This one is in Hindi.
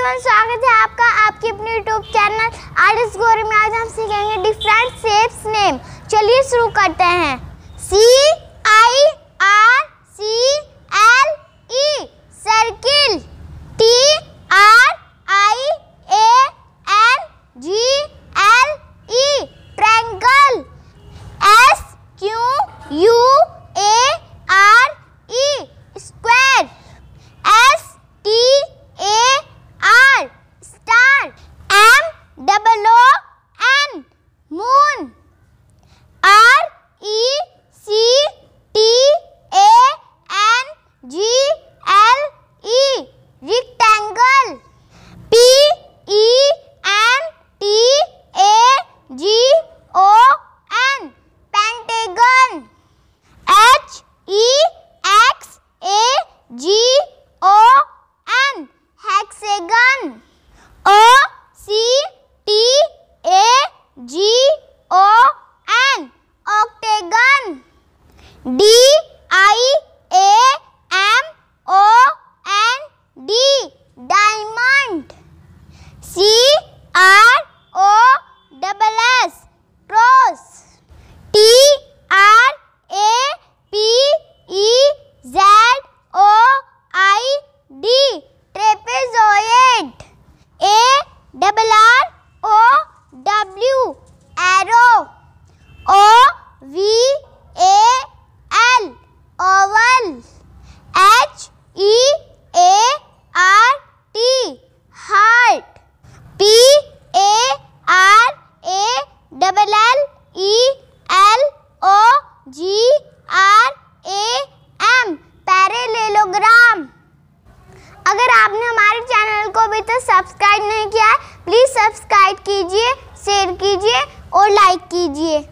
एवरीवन स्वागत है आपका आपके अपने यूट्यूब चैनल आर्टिस्ट गोर में आज हम सीखेंगे डिफरेंट सेप्स नेम चलिए शुरू करते हैं C I R C L E circle T R I A N G L E triangle S Q U Octagon. O C T A G O N. Octagon. D double R O W arrow O V A L oval H E A R T heart P A R A double L E L O G R A M parallelogram अगर आपने हमारे चैनल को अभी तक सब्सक्राइब नहीं किया है प्लीज़ सब्सक्राइब कीजिए शेयर कीजिए और लाइक कीजिए